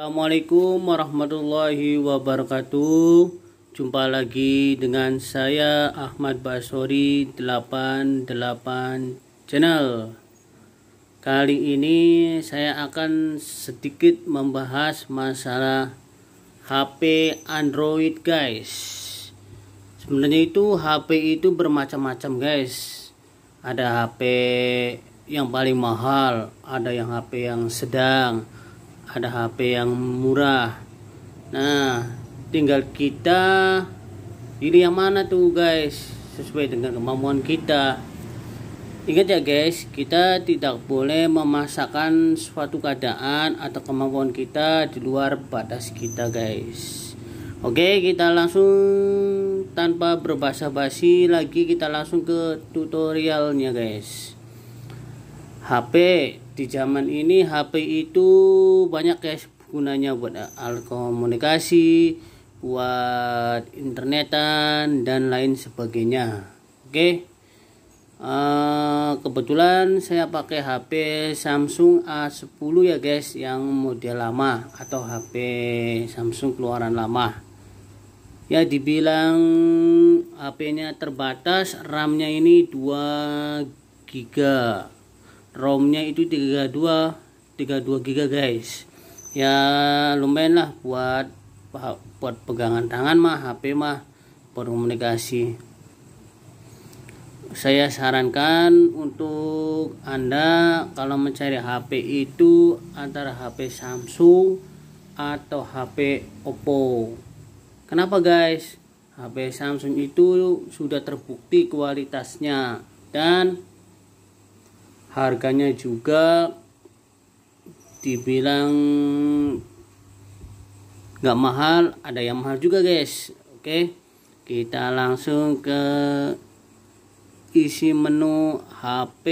Assalamualaikum warahmatullahi wabarakatuh Jumpa lagi dengan saya Ahmad Basori 88 Channel Kali ini saya akan sedikit membahas masalah HP Android guys Sebenarnya itu HP itu bermacam-macam guys Ada HP yang paling mahal Ada yang HP yang sedang ada HP yang murah nah tinggal kita pilih yang mana tuh guys sesuai dengan kemampuan kita ingat ya guys kita tidak boleh memaksakan suatu keadaan atau kemampuan kita di luar batas kita guys oke kita langsung tanpa berbahasa basi lagi kita langsung ke tutorialnya guys HP di zaman ini HP itu banyak ya gunanya buat alkomunikasi, komunikasi buat internetan dan lain sebagainya oke okay? uh, eh, kebetulan saya pakai HP Samsung A10 ya guys yang model lama atau HP Samsung keluaran lama ya dibilang HP-nya terbatas RAM-nya ini 2 gb ROM-nya itu 32 32 giga guys. Ya lumayan lah buat buat pegangan tangan mah HP mah buat komunikasi. Saya sarankan untuk Anda kalau mencari HP itu antara HP Samsung atau HP Oppo. Kenapa guys? HP Samsung itu sudah terbukti kualitasnya dan harganya juga dibilang nggak mahal ada yang mahal juga guys oke kita langsung ke isi menu HP